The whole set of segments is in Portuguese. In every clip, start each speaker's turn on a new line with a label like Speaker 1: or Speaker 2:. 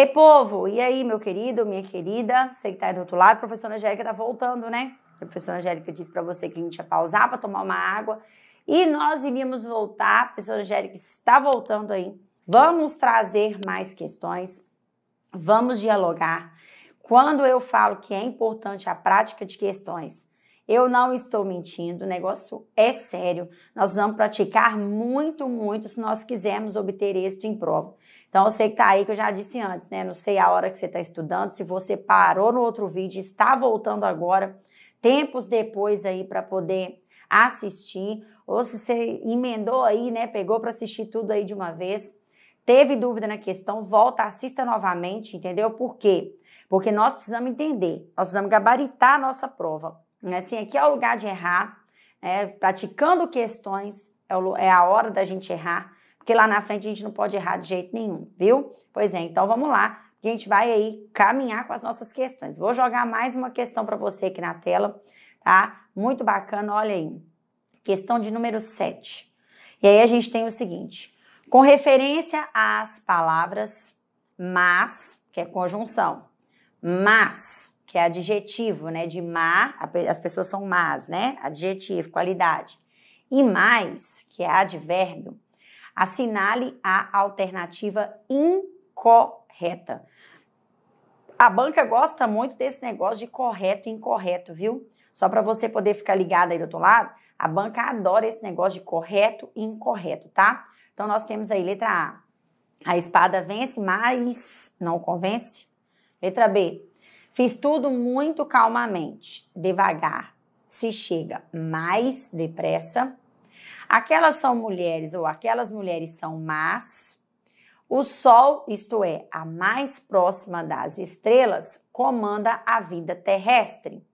Speaker 1: Ei, povo! E aí, meu querido, minha querida? Você que tá aí do outro lado, a professora Angélica tá voltando, né? A professora Angélica disse para você que a gente ia pausar para tomar uma água. E nós iríamos voltar, a professora Angélica está voltando aí. Vamos trazer mais questões, vamos dialogar. Quando eu falo que é importante a prática de questões eu não estou mentindo, o negócio é sério. Nós vamos praticar muito, muito se nós quisermos obter êxito em prova. Então, eu sei que tá aí que eu já disse antes, né? Não sei a hora que você está estudando, se você parou no outro vídeo, está voltando agora, tempos depois aí para poder assistir, ou se você emendou aí, né? Pegou para assistir tudo aí de uma vez. Teve dúvida na questão, volta, assista novamente, entendeu? Por quê? Porque nós precisamos entender, nós precisamos gabaritar a nossa prova. Né, assim, aqui é o lugar de errar, né? praticando questões, é, é a hora da gente errar, porque lá na frente a gente não pode errar de jeito nenhum, viu? Pois é, então vamos lá, a gente vai aí caminhar com as nossas questões. Vou jogar mais uma questão para você aqui na tela, tá? Muito bacana, olha aí. Questão de número 7. E aí a gente tem o seguinte: com referência às palavras mas, que é conjunção, mas, que é adjetivo, né? De má, as pessoas são más, né? Adjetivo, qualidade. E mais, que é advérbio, assinale a alternativa incorreta. A banca gosta muito desse negócio de correto e incorreto, viu? Só para você poder ficar ligado aí do outro lado, a banca adora esse negócio de correto e incorreto, tá? Então nós temos aí letra A. A espada vence, mas não convence. Letra B. Fiz tudo muito calmamente, devagar. Se chega mais depressa. Aquelas são mulheres ou aquelas mulheres são más. O Sol, isto é, a mais próxima das estrelas, comanda a vida terrestre.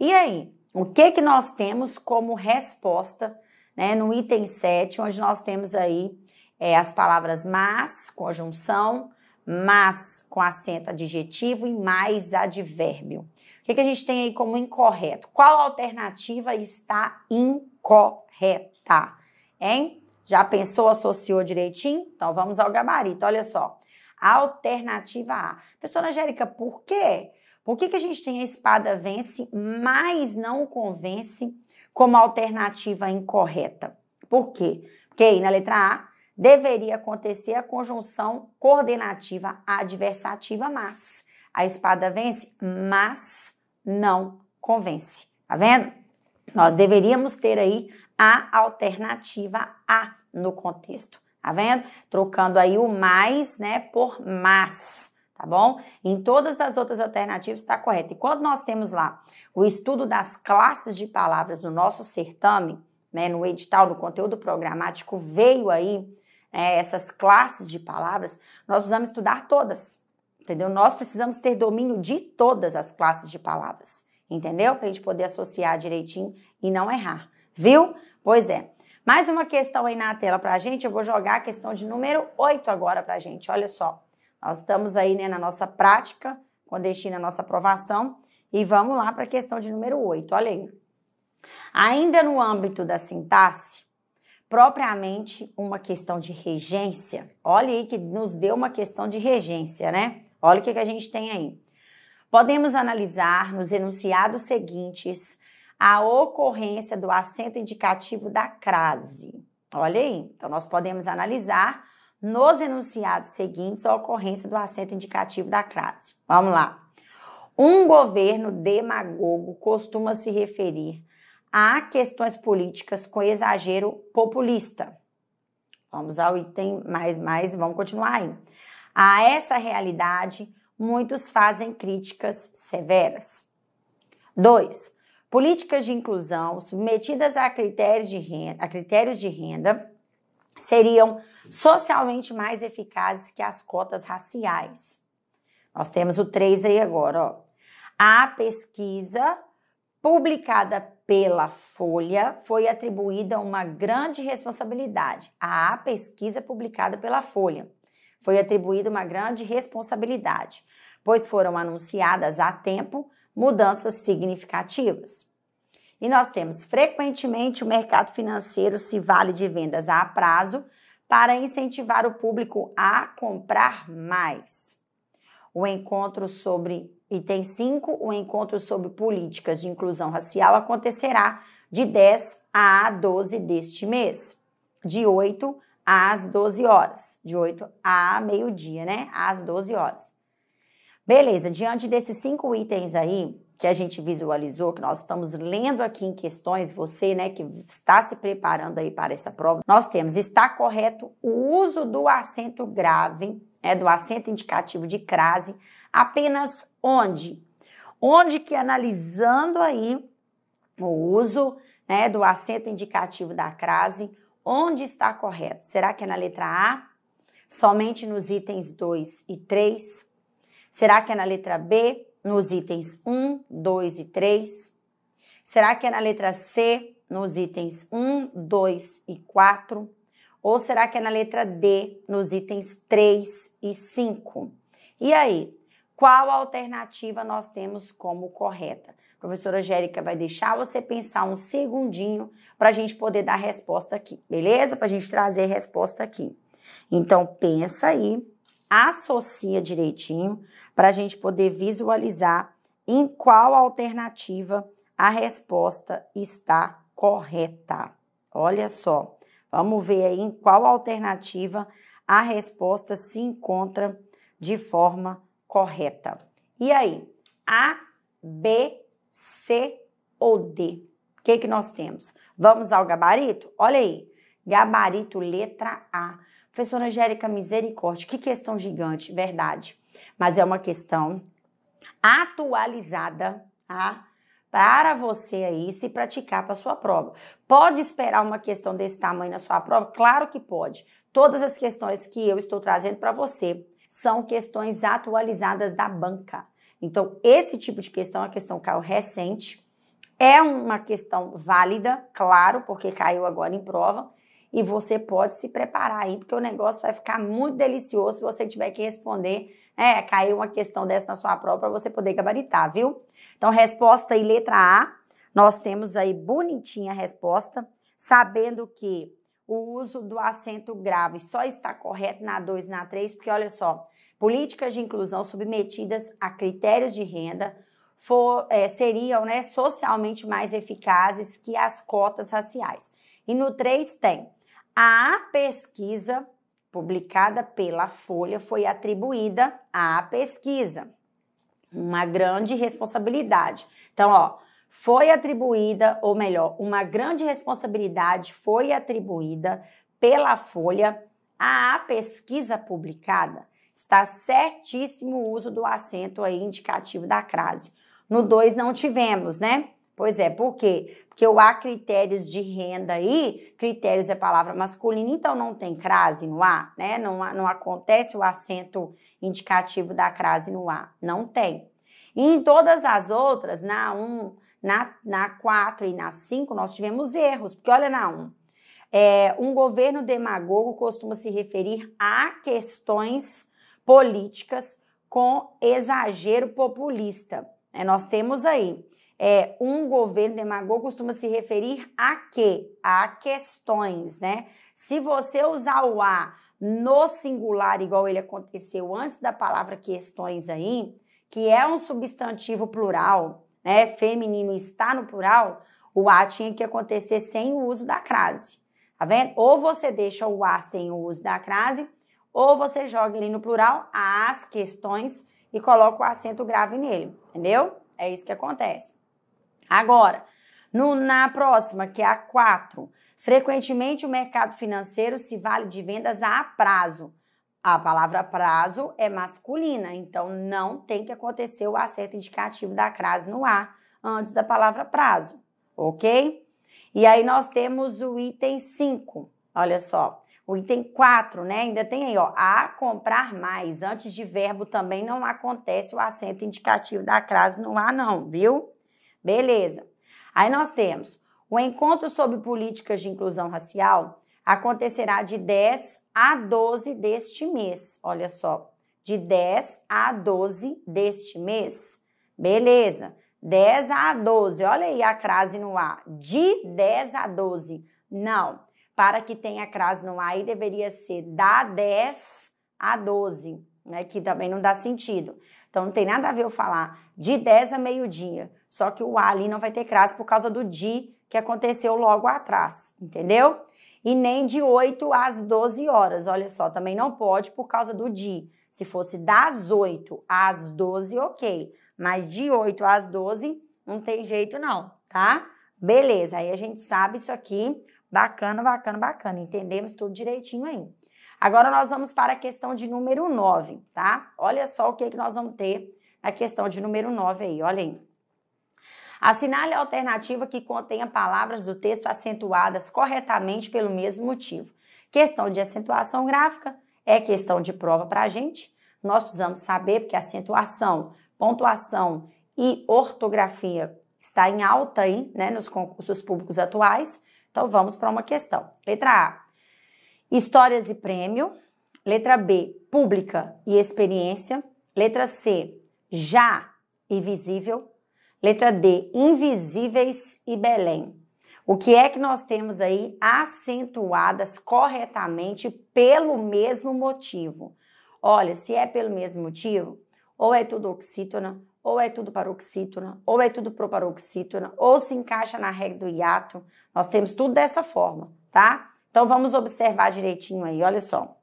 Speaker 1: E aí, o que que nós temos como resposta né, no item 7, onde nós temos aí é, as palavras mas, conjunção, mas com acento adjetivo e mais advérbio. O que, que a gente tem aí como incorreto? Qual alternativa está incorreta? Hein? Já pensou, associou direitinho? Então vamos ao gabarito, olha só. Alternativa A. Professora Angélica, por quê? Por que, que a gente tem a espada vence, mas não convence como alternativa incorreta? Por quê? Porque aí na letra A deveria acontecer a conjunção coordenativa adversativa, mas. A espada vence, mas não convence. Tá vendo? Nós deveríamos ter aí a alternativa A no contexto. Tá vendo? Trocando aí o mais, né, por mas. Tá bom? Em todas as outras alternativas está correto. E quando nós temos lá o estudo das classes de palavras no nosso certame, né, no edital, no conteúdo programático, veio aí é, essas classes de palavras, nós precisamos estudar todas, entendeu? Nós precisamos ter domínio de todas as classes de palavras, entendeu? Para a gente poder associar direitinho e não errar, viu? Pois é. Mais uma questão aí na tela para a gente, eu vou jogar a questão de número 8 agora para a gente, olha só. Nós estamos aí né, na nossa prática, com destino à nossa aprovação, e vamos lá para a questão de número 8, olha aí. Ainda no âmbito da sintaxe, propriamente uma questão de regência. Olha aí que nos deu uma questão de regência, né? Olha o que, que a gente tem aí. Podemos analisar nos enunciados seguintes a ocorrência do acento indicativo da crase. Olha aí, então nós podemos analisar nos enunciados seguintes a ocorrência do acento indicativo da crase. Vamos lá. Um governo demagogo costuma se referir a questões políticas com exagero populista. Vamos ao item mais, mais, vamos continuar aí. A essa realidade, muitos fazem críticas severas. 2. Políticas de inclusão submetidas a critérios de renda, a critérios de renda seriam socialmente mais eficazes que as cotas raciais. Nós temos o 3 aí agora, ó. A pesquisa publicada pela Folha, foi atribuída uma grande responsabilidade à pesquisa publicada pela Folha. Foi atribuída uma grande responsabilidade, pois foram anunciadas a tempo mudanças significativas. E nós temos frequentemente o mercado financeiro se vale de vendas a prazo para incentivar o público a comprar mais. O encontro sobre Item 5, o encontro sobre políticas de inclusão racial acontecerá de 10 a 12 deste mês, de 8 às 12 horas, de 8 a meio-dia, né? Às 12 horas. Beleza, diante desses cinco itens aí que a gente visualizou, que nós estamos lendo aqui em questões, você, né, que está se preparando aí para essa prova, nós temos, está correto o uso do acento grave, né, do acento indicativo de crase Apenas onde? Onde que analisando aí o uso né, do acento indicativo da crase, onde está correto? Será que é na letra A? Somente nos itens 2 e 3? Será que é na letra B? Nos itens 1, 2 e 3? Será que é na letra C? Nos itens 1, 2 e 4? Ou será que é na letra D? Nos itens 3 e 5? E aí, qual alternativa nós temos como correta. A professora Jérica vai deixar você pensar um segundinho para a gente poder dar resposta aqui, beleza? Para a gente trazer a resposta aqui. Então, pensa aí, associa direitinho para a gente poder visualizar em qual alternativa a resposta está correta. Olha só, vamos ver aí em qual alternativa a resposta se encontra de forma correta correta. E aí, A, B, C ou D? O que, que nós temos? Vamos ao gabarito? Olha aí, gabarito letra A. Professora Angélica, misericórdia, que questão gigante, verdade. Mas é uma questão atualizada, tá? Para você aí se praticar para sua prova. Pode esperar uma questão desse tamanho na sua prova? Claro que pode. Todas as questões que eu estou trazendo para você são questões atualizadas da banca. Então, esse tipo de questão a questão caiu recente, é uma questão válida, claro, porque caiu agora em prova, e você pode se preparar aí, porque o negócio vai ficar muito delicioso se você tiver que responder, é caiu uma questão dessa na sua prova para você poder gabaritar, viu? Então, resposta e letra A, nós temos aí bonitinha a resposta, sabendo que o uso do acento grave só está correto na 2 e na 3, porque olha só, políticas de inclusão submetidas a critérios de renda for, é, seriam né, socialmente mais eficazes que as cotas raciais. E no 3 tem, a pesquisa publicada pela Folha foi atribuída à pesquisa. Uma grande responsabilidade. Então, ó, foi atribuída, ou melhor, uma grande responsabilidade foi atribuída pela Folha à pesquisa publicada. Está certíssimo o uso do acento aí indicativo da crase. No 2 não tivemos, né? Pois é, por quê? Porque o há critérios de renda aí, critérios é palavra masculina, então não tem crase no A, né? Não, não acontece o acento indicativo da crase no A. Não tem. E em todas as outras, na 1, na, na 4 e na 5, nós tivemos erros, porque olha na 1. É, um governo demagogo costuma se referir a questões políticas com exagero populista. É, nós temos aí. É, um governo demagogo costuma se referir a quê? A questões, né? Se você usar o a no singular, igual ele aconteceu antes da palavra questões aí, que é um substantivo plural, né, feminino está no plural, o A tinha que acontecer sem o uso da crase. Tá vendo? Ou você deixa o A sem o uso da crase, ou você joga ele no plural, as questões, e coloca o acento grave nele. Entendeu? É isso que acontece. Agora, no, na próxima, que é a 4, frequentemente o mercado financeiro se vale de vendas a prazo a palavra prazo é masculina, então não tem que acontecer o acerto indicativo da crase no A antes da palavra prazo, ok? E aí nós temos o item 5, olha só. O item 4, né? Ainda tem aí, ó, a comprar mais. Antes de verbo também não acontece o acento indicativo da crase no A, não, viu? Beleza. Aí nós temos o encontro sobre políticas de inclusão racial acontecerá de 10 a 12 deste mês. Olha só, de 10 a 12 deste mês. Beleza. 10 a 12. Olha aí a crase no A, De 10 a 12. Não. Para que tenha crase no A, aí deveria ser da 10 a 12, né? Que também não dá sentido. Então não tem nada a ver eu falar de 10 a meio-dia. Só que o A ali não vai ter crase por causa do de que aconteceu logo atrás, entendeu? entendeu? e nem de 8 às 12 horas. Olha só, também não pode por causa do dia. Se fosse das 8 às 12, ok. Mas de 8 às 12 não tem jeito não, tá? Beleza, aí a gente sabe isso aqui. Bacana, bacana, bacana. Entendemos tudo direitinho aí. Agora nós vamos para a questão de número 9, tá? Olha só o que, é que nós vamos ter na questão de número 9 aí, olha aí. Assinale a alternativa que contenha palavras do texto acentuadas corretamente pelo mesmo motivo. Questão de acentuação gráfica é questão de prova para a gente. Nós precisamos saber porque acentuação, pontuação e ortografia está em alta aí, né, nos concursos públicos atuais. Então vamos para uma questão. Letra A. Histórias e prêmio. Letra B, pública e experiência. Letra C, já e visível. Letra D, Invisíveis e Belém. O que é que nós temos aí acentuadas corretamente pelo mesmo motivo? Olha, se é pelo mesmo motivo, ou é tudo oxítona, ou é tudo paroxítona, ou é tudo proparoxítona, ou se encaixa na regra do hiato. Nós temos tudo dessa forma, tá? Então vamos observar direitinho aí, olha só.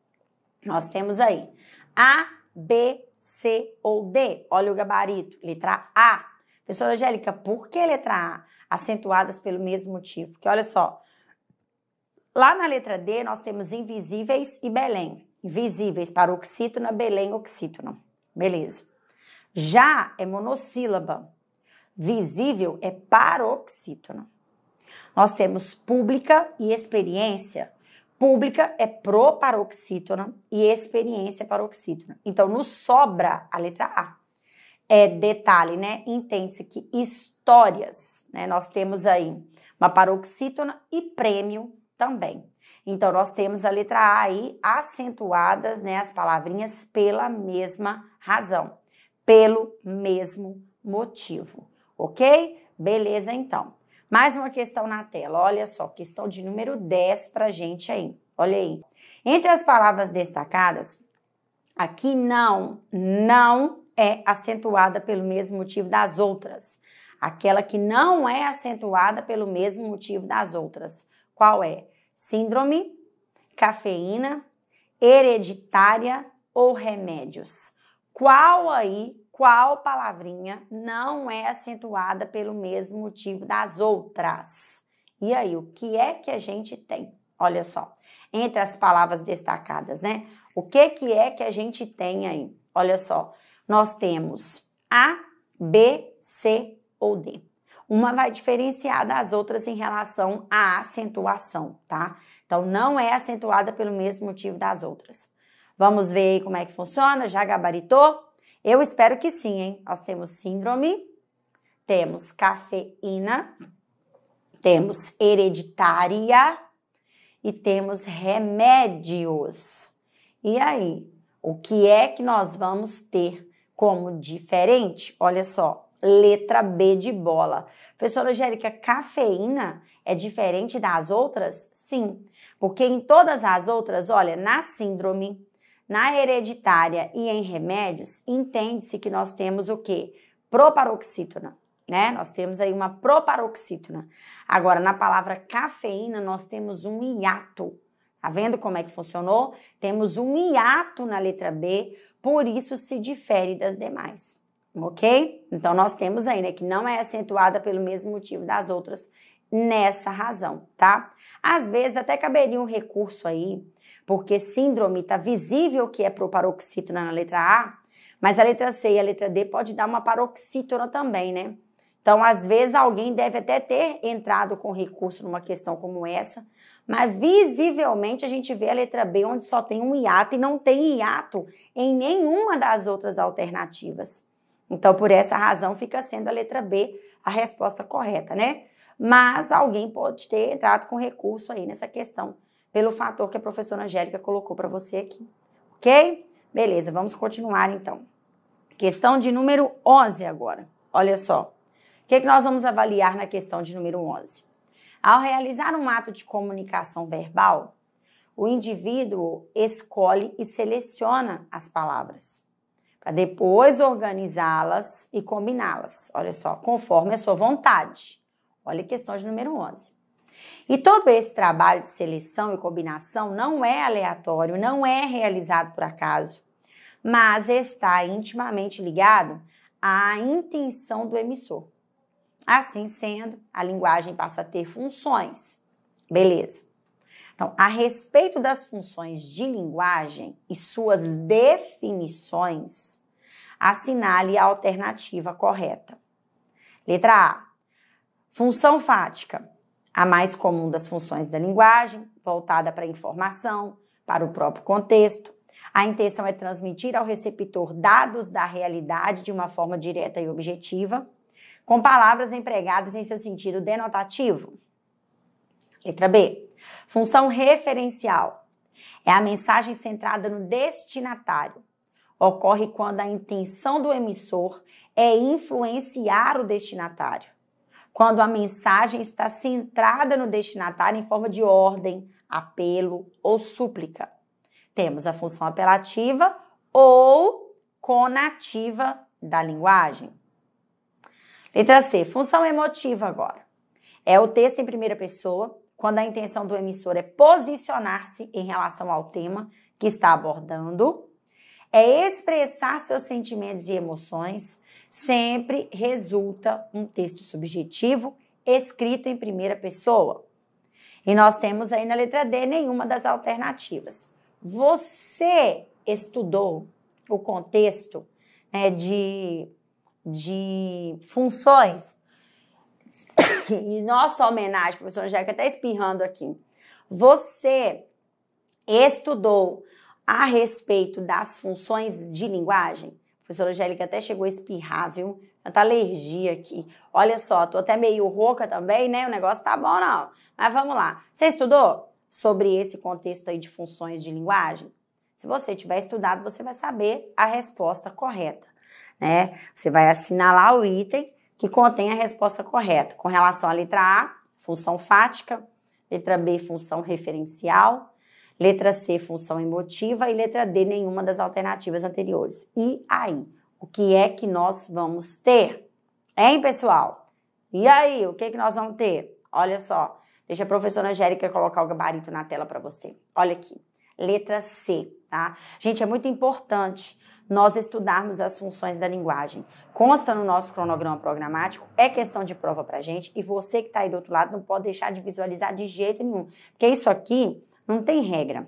Speaker 1: Nós temos aí A, B, C ou D. Olha o gabarito, letra A, Professora Angélica, por que letra A? Acentuadas pelo mesmo motivo. Porque olha só, lá na letra D nós temos invisíveis e Belém. Invisíveis para oxítona, Belém, oxítona. Beleza. Já é monossílaba. Visível é paroxítona. Nós temos pública e experiência. Pública é proparoxítona e experiência paroxítona. Então, nos sobra a letra A é, detalhe, né? Entende-se que histórias, né? Nós temos aí uma paroxítona e prêmio também. Então, nós temos a letra A aí acentuadas, né? As palavrinhas pela mesma razão, pelo mesmo motivo, ok? Beleza, então. Mais uma questão na tela, olha só, questão de número 10 pra gente aí, olha aí. Entre as palavras destacadas, aqui não, não é acentuada pelo mesmo motivo das outras. Aquela que não é acentuada pelo mesmo motivo das outras. Qual é? Síndrome, cafeína, hereditária ou remédios. Qual aí, qual palavrinha não é acentuada pelo mesmo motivo das outras? E aí, o que é que a gente tem? Olha só, entre as palavras destacadas, né? O que que é que a gente tem aí? Olha só, nós temos A, B, C ou D. Uma vai diferenciar das outras em relação à acentuação, tá? Então, não é acentuada pelo mesmo motivo das outras. Vamos ver aí como é que funciona. Já gabaritou? Eu espero que sim, hein? Nós temos síndrome, temos cafeína, temos hereditária e temos remédios. E aí, o que é que nós vamos ter como diferente? Olha só, letra B de bola. Professora Angélica, cafeína é diferente das outras? Sim, porque em todas as outras, olha, na síndrome, na hereditária e em remédios, entende-se que nós temos o quê? Proparoxítona, né? Nós temos aí uma proparoxítona. Agora, na palavra cafeína, nós temos um hiato. Tá vendo como é que funcionou? Temos um hiato na letra B, por isso se difere das demais, ok? Então nós temos aí, né, que não é acentuada pelo mesmo motivo das outras nessa razão, tá? Às vezes até caberia um recurso aí, porque síndrome tá visível que é paroxítona na letra A, mas a letra C e a letra D pode dar uma paroxítona também, né? Então, às vezes, alguém deve até ter entrado com recurso numa questão como essa, mas visivelmente a gente vê a letra B onde só tem um hiato e não tem hiato em nenhuma das outras alternativas. Então, por essa razão, fica sendo a letra B a resposta correta, né? Mas alguém pode ter entrado com recurso aí nessa questão, pelo fator que a professora Angélica colocou para você aqui, ok? Beleza, vamos continuar então. Questão de número 11 agora. Olha só. O que, é que nós vamos avaliar na questão de número 11? Ao realizar um ato de comunicação verbal, o indivíduo escolhe e seleciona as palavras, para depois organizá-las e combiná-las. Olha só, conforme a sua vontade. Olha questão de número 11. E todo esse trabalho de seleção e combinação não é aleatório, não é realizado por acaso, mas está intimamente ligado à intenção do emissor. Assim sendo, a linguagem passa a ter funções. Beleza. Então, a respeito das funções de linguagem e suas definições, assinale a alternativa correta. Letra A. Função fática, a mais comum das funções da linguagem, voltada para a informação, para o próprio contexto. A intenção é transmitir ao receptor dados da realidade de uma forma direta e objetiva com palavras empregadas em seu sentido denotativo? Letra B. Função referencial. É a mensagem centrada no destinatário. Ocorre quando a intenção do emissor é influenciar o destinatário. Quando a mensagem está centrada no destinatário em forma de ordem, apelo ou súplica. Temos a função apelativa ou conativa da linguagem. Letra C, função emotiva agora. É o texto em primeira pessoa, quando a intenção do emissor é posicionar-se em relação ao tema que está abordando, é expressar seus sentimentos e emoções, sempre resulta um texto subjetivo escrito em primeira pessoa. E nós temos aí na letra D nenhuma das alternativas. Você estudou o contexto né, de de funções. E nossa homenagem, professora Angélica, até tá espirrando aqui. Você estudou a respeito das funções de linguagem? A professora Angélica até chegou a espirrar, viu? Ela tá alergia aqui. Olha só, tô até meio rouca também, né? O negócio tá bom, não. Mas vamos lá. Você estudou sobre esse contexto aí de funções de linguagem? Se você tiver estudado, você vai saber a resposta correta né? Você vai assinalar o item que contém a resposta correta. Com relação à letra A, função fática, letra B, função referencial, letra C, função emotiva e letra D, nenhuma das alternativas anteriores. E aí, o que é que nós vamos ter? Hein, pessoal? E aí, o que é que nós vamos ter? Olha só, deixa a professora Angélica colocar o gabarito na tela para você. Olha aqui letra C, tá? Gente, é muito importante nós estudarmos as funções da linguagem. Consta no nosso cronograma programático, é questão de prova pra gente e você que está aí do outro lado não pode deixar de visualizar de jeito nenhum, porque isso aqui não tem regra.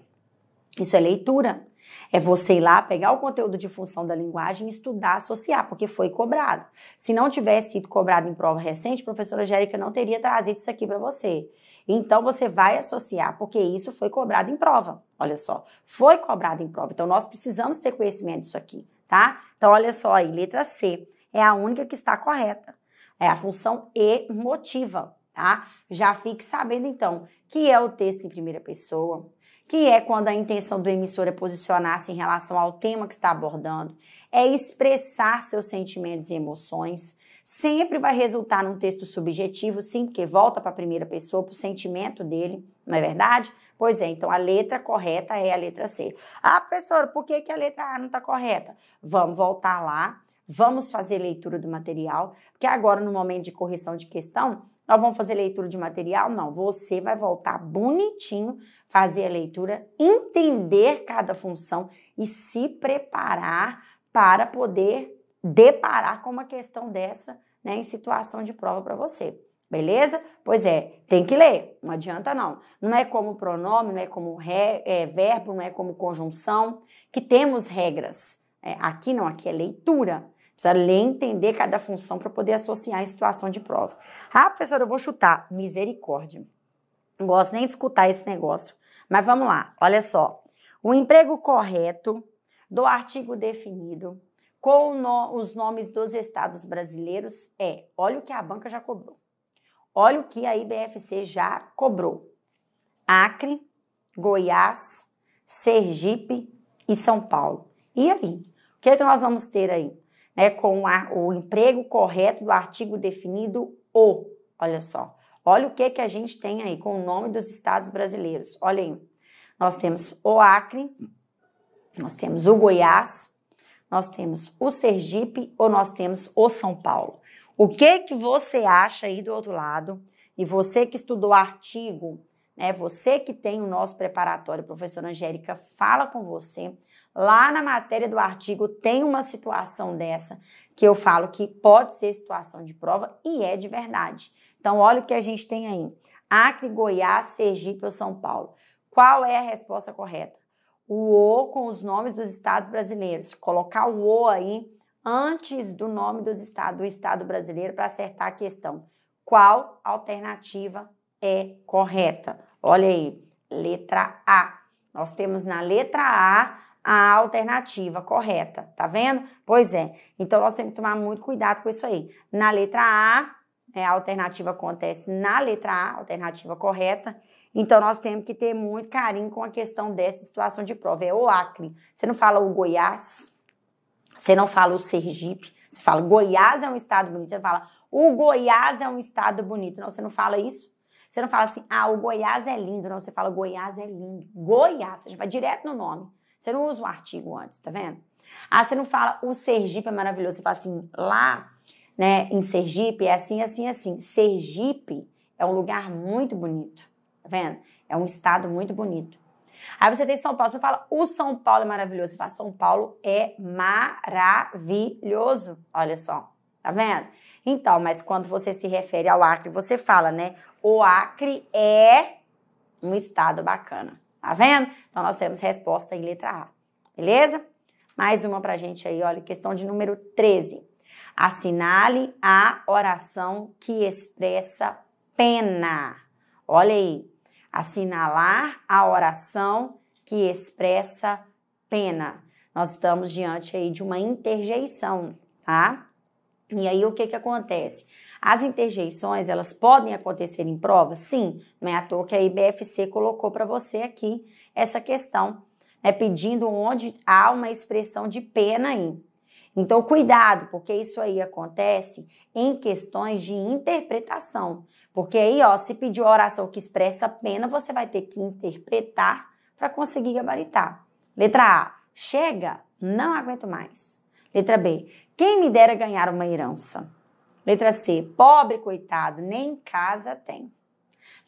Speaker 1: Isso é leitura. É você ir lá pegar o conteúdo de função da linguagem, estudar, associar, porque foi cobrado. Se não tivesse sido cobrado em prova recente, a professora Jérica não teria trazido isso aqui para você. Então você vai associar, porque isso foi cobrado em prova. Olha só, foi cobrado em prova. Então nós precisamos ter conhecimento disso aqui, tá? Então olha só aí, letra C é a única que está correta. É a função emotiva, tá? Já fique sabendo então que é o texto em primeira pessoa, que é quando a intenção do emissor é posicionar-se em relação ao tema que está abordando, é expressar seus sentimentos e emoções, sempre vai resultar num texto subjetivo, sim, porque volta para a primeira pessoa, para o sentimento dele, não é verdade? Pois é, então a letra correta é a letra C. Ah, professora, por que, que a letra A não está correta? Vamos voltar lá, vamos fazer leitura do material, porque agora no momento de correção de questão, nós vamos fazer leitura de material? Não, você vai voltar bonitinho, fazer a leitura, entender cada função e se preparar para poder deparar com uma questão dessa né, em situação de prova para você. Beleza? Pois é, tem que ler, não adianta não. Não é como pronome, não é como ré, é, verbo, não é como conjunção, que temos regras. É, aqui não, aqui é leitura. Precisa ler entender cada função para poder associar em situação de prova. Ah, professora, eu vou chutar. Misericórdia. Não gosto nem de escutar esse negócio. Mas vamos lá, olha só. O emprego correto do artigo definido com no, os nomes dos estados brasileiros é: olha o que a banca já cobrou, olha o que a IBFC já cobrou. Acre, Goiás, Sergipe e São Paulo. E aí? O que, é que nós vamos ter aí? Né, com a, o emprego correto do artigo definido o. Olha só. Olha o que, é que a gente tem aí com o nome dos estados brasileiros. Olha aí. Nós temos o Acre, nós temos o Goiás, nós temos o Sergipe ou nós temos o São Paulo. O que que você acha aí do outro lado? E você que estudou artigo, né? Você que tem o nosso preparatório, professora Angélica fala com você. Lá na matéria do artigo tem uma situação dessa que eu falo que pode ser situação de prova e é de verdade. Então, olha o que a gente tem aí. Acre, Goiás, Sergipe ou São Paulo. Qual é a resposta correta? o O com os nomes dos estados brasileiros. Colocar o O aí antes do nome dos estados, do estado brasileiro para acertar a questão. Qual alternativa é correta? Olha aí, letra A. Nós temos na letra A a alternativa correta, tá vendo? Pois é. Então nós temos que tomar muito cuidado com isso aí. Na letra A, né, a alternativa acontece na letra A, alternativa correta. Então, nós temos que ter muito carinho com a questão dessa situação de prova. É o Acre. Você não fala o Goiás, você não fala o Sergipe, você fala Goiás é um estado bonito. Você fala o Goiás é um estado bonito. Não, você não fala isso. Você não fala assim, ah, o Goiás é lindo. Não, você fala Goiás é lindo. Goiás, você já vai direto no nome. Você não usa o artigo antes, tá vendo? Ah, você não fala o Sergipe é maravilhoso. Você fala assim, lá, né, em Sergipe é assim, assim, assim. Sergipe é um lugar muito bonito. Tá vendo? É um estado muito bonito. Aí você tem São Paulo, você fala, o São Paulo é maravilhoso. Você fala, São Paulo é maravilhoso. Olha só, tá vendo? Então, mas quando você se refere ao Acre, você fala, né? O Acre é um estado bacana. Tá vendo? Então nós temos resposta em letra A. Beleza? Mais uma pra gente aí, olha, questão de número 13. Assinale a oração que expressa pena. Olha aí, assinalar a oração que expressa pena. Nós estamos diante aí de uma interjeição, tá? E aí o que que acontece? As interjeições, elas podem acontecer em prova? Sim, não é à toa que a IBFC colocou para você aqui essa questão, né, pedindo onde há uma expressão de pena aí. Então, cuidado, porque isso aí acontece em questões de interpretação. Porque aí, ó, se pedir uma oração que expressa pena, você vai ter que interpretar para conseguir gabaritar. Letra A, chega, não aguento mais. Letra B, quem me dera ganhar uma herança. Letra C, pobre coitado, nem casa tem.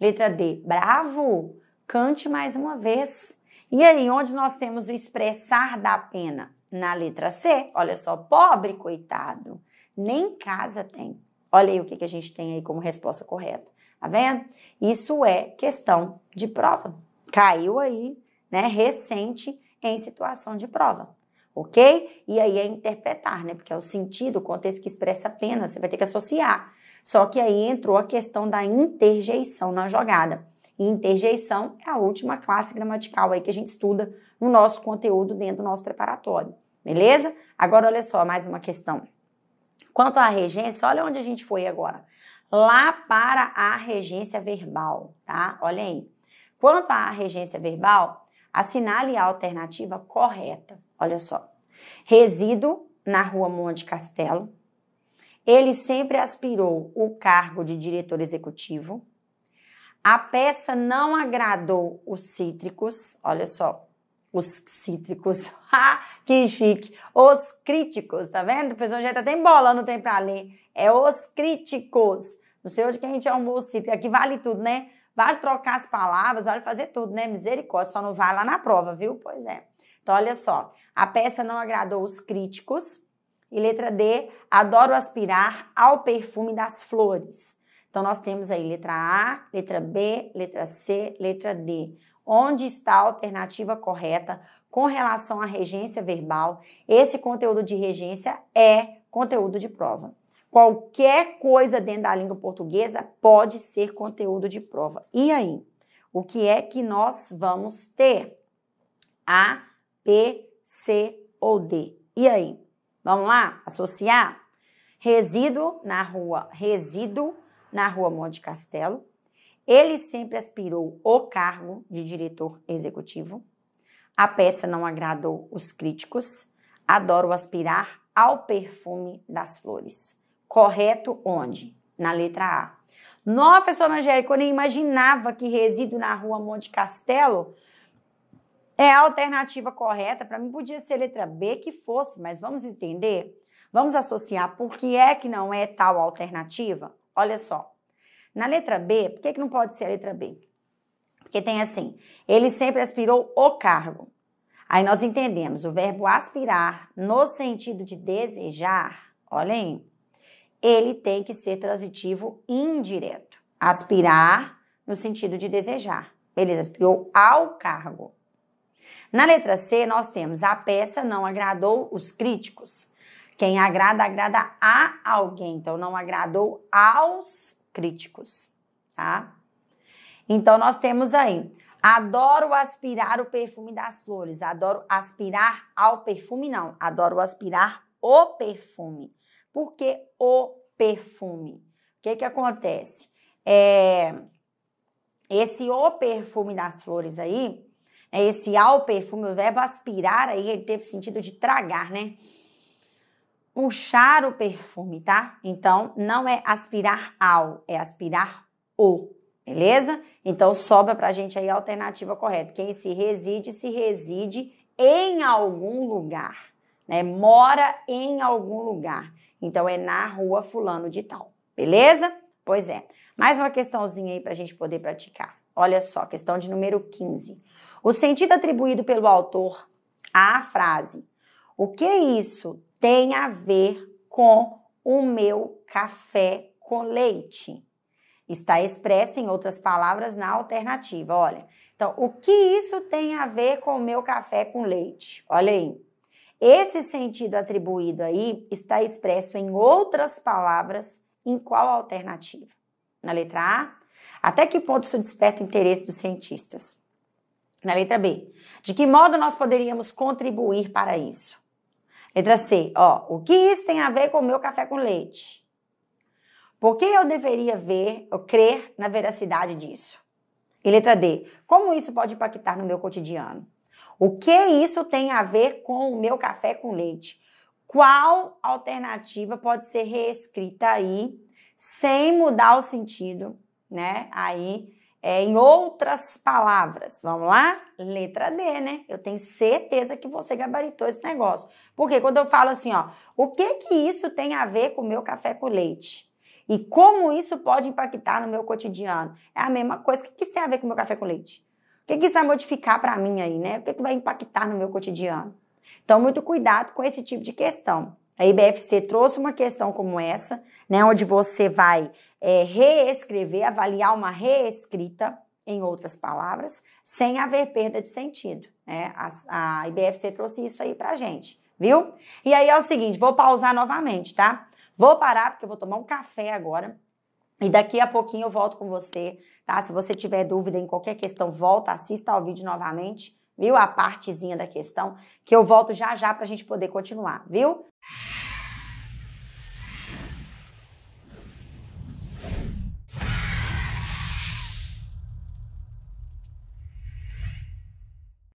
Speaker 1: Letra D, bravo, cante mais uma vez. E aí, onde nós temos o expressar da pena? Na letra C, olha só, pobre coitado, nem casa tem. Olha aí o que, que a gente tem aí como resposta correta. Tá vendo? Isso é questão de prova. Caiu aí, né? Recente em situação de prova. Ok? E aí é interpretar, né? Porque é o sentido, o contexto que expressa pena. você vai ter que associar. Só que aí entrou a questão da interjeição na jogada e interjeição é a última classe gramatical aí que a gente estuda no nosso conteúdo dentro do nosso preparatório. Beleza? Agora olha só, mais uma questão. Quanto à regência, olha onde a gente foi agora. Lá para a regência verbal, tá? Olha aí. Quanto à regência verbal, assinale a alternativa correta. Olha só. Resido na Rua Monte Castelo. Ele sempre aspirou o cargo de diretor executivo. A peça não agradou os cítricos, olha só, os cítricos, ah, que chique, os críticos, tá vendo? O professor já tá até embolando, tem pra ler, é os críticos. Não sei onde que a gente arrumou o cítrico, aqui vale tudo, né? Vale trocar as palavras, vale fazer tudo, né? Misericórdia, só não vai lá na prova, viu? Pois é. Então, olha só, a peça não agradou os críticos. E letra D, adoro aspirar ao perfume das flores. Então, nós temos aí letra A, letra B, letra C, letra D. Onde está a alternativa correta com relação à regência verbal? Esse conteúdo de regência é conteúdo de prova. Qualquer coisa dentro da língua portuguesa pode ser conteúdo de prova. E aí? O que é que nós vamos ter? A, B, C ou D? E aí? Vamos lá? Associar? Resíduo na rua, resíduo na Rua Monte Castelo. Ele sempre aspirou o cargo de diretor executivo. A peça não agradou os críticos. Adoro aspirar ao perfume das flores. Correto onde? Na letra A. Nossa, professora Angélica, eu nem imaginava que resíduo na rua Monte Castelo é a alternativa correta. Para mim podia ser letra B que fosse, mas vamos entender? Vamos associar por que é que não é tal alternativa? Olha só. Na letra B, por que, que não pode ser a letra B? Porque tem assim: ele sempre aspirou o cargo. Aí nós entendemos o verbo aspirar no sentido de desejar. Olha aí. Ele tem que ser transitivo indireto. Aspirar no sentido de desejar. Beleza, aspirou ao cargo. Na letra C, nós temos a peça não agradou os críticos. Quem agrada, agrada a alguém. Então, não agradou aos críticos, tá? Então, nós temos aí. Adoro aspirar o perfume das flores. Adoro aspirar ao perfume, não. Adoro aspirar o perfume. Por que o perfume? O que que acontece? É, esse o perfume das flores aí, né, esse ao perfume, o verbo aspirar aí, ele teve sentido de tragar, né? puxar o perfume, tá? Então, não é aspirar ao, é aspirar o, beleza? Então, sobra pra gente aí a alternativa correta. Quem se reside, se reside em algum lugar, né? Mora em algum lugar. Então, é na rua fulano de tal, beleza? Pois é. Mais uma questãozinha aí pra gente poder praticar. Olha só, questão de número 15. O sentido atribuído pelo autor à frase o que é isso tem a ver com o meu café com leite. Está expressa em outras palavras na alternativa, olha. Então, o que isso tem a ver com o meu café com leite? Olha aí. Esse sentido atribuído aí está expresso em outras palavras em qual alternativa? Na letra A, até que ponto isso desperta o interesse dos cientistas? Na letra B, de que modo nós poderíamos contribuir para isso? Letra C, ó, o que isso tem a ver com o meu café com leite? Por que eu deveria ver ou crer na veracidade disso? E letra D, como isso pode impactar no meu cotidiano? O que isso tem a ver com o meu café com leite? Qual alternativa pode ser reescrita aí sem mudar o sentido, né? Aí é, em outras palavras, vamos lá? Letra D, né? Eu tenho certeza que você gabaritou esse negócio. Porque quando eu falo assim, ó, o que que isso tem a ver com o meu café com leite? E como isso pode impactar no meu cotidiano? É a mesma coisa. O que, que isso tem a ver com o meu café com leite? O que, que isso vai modificar para mim aí, né? O que, que vai impactar no meu cotidiano? Então, muito cuidado com esse tipo de questão. A IBFC trouxe uma questão como essa, né, onde você vai é, reescrever, avaliar uma reescrita, em outras palavras, sem haver perda de sentido. Né? A, a IBFC trouxe isso aí pra gente, viu? E aí é o seguinte, vou pausar novamente, tá? Vou parar porque eu vou tomar um café agora. E daqui a pouquinho eu volto com você, tá? Se você tiver dúvida em qualquer questão, volta, assista ao vídeo novamente, viu? A partezinha da questão, que eu volto já já pra gente poder continuar, viu?